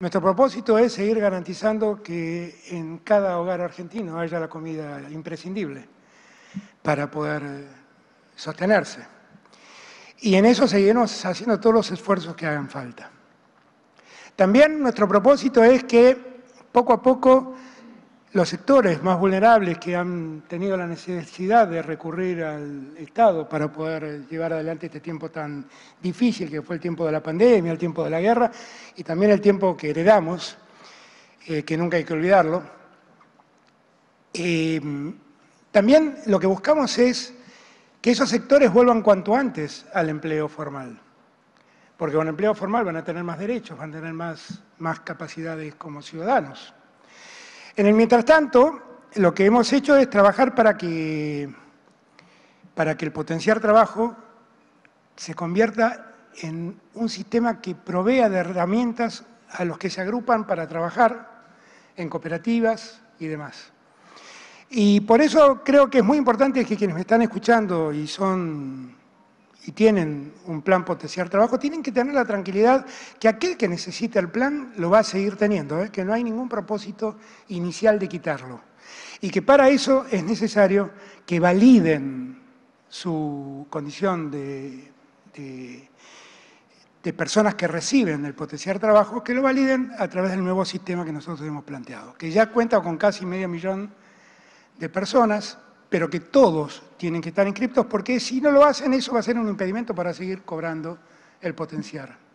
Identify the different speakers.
Speaker 1: Nuestro propósito es seguir garantizando que en cada hogar argentino haya la comida imprescindible para poder eh, sostenerse. Y en eso seguiremos haciendo todos los esfuerzos que hagan falta. También nuestro propósito es que poco a poco los sectores más vulnerables que han tenido la necesidad de recurrir al Estado para poder llevar adelante este tiempo tan difícil que fue el tiempo de la pandemia, el tiempo de la guerra y también el tiempo que heredamos, eh, que nunca hay que olvidarlo. Eh, también lo que buscamos es que esos sectores vuelvan cuanto antes al empleo formal, porque con el empleo formal van a tener más derechos, van a tener más capacidades como ciudadanos. En el mientras tanto, lo que hemos hecho es trabajar para que, para que el potenciar trabajo se convierta en un sistema que provea de herramientas a los que se agrupan para trabajar en cooperativas y demás. Y por eso creo que es muy importante que quienes me están escuchando y son y tienen un plan potenciar trabajo, tienen que tener la tranquilidad que aquel que necesita el plan lo va a seguir teniendo, ¿eh? que no hay ningún propósito inicial de quitarlo. Y que para eso es necesario que validen su condición de, de personas que reciben el potenciar trabajo, que lo validen a través del nuevo sistema que nosotros hemos planteado, que ya cuenta con casi medio millón de personas pero que todos tienen que estar inscriptos porque si no lo hacen eso va a ser un impedimento para seguir cobrando el potenciar.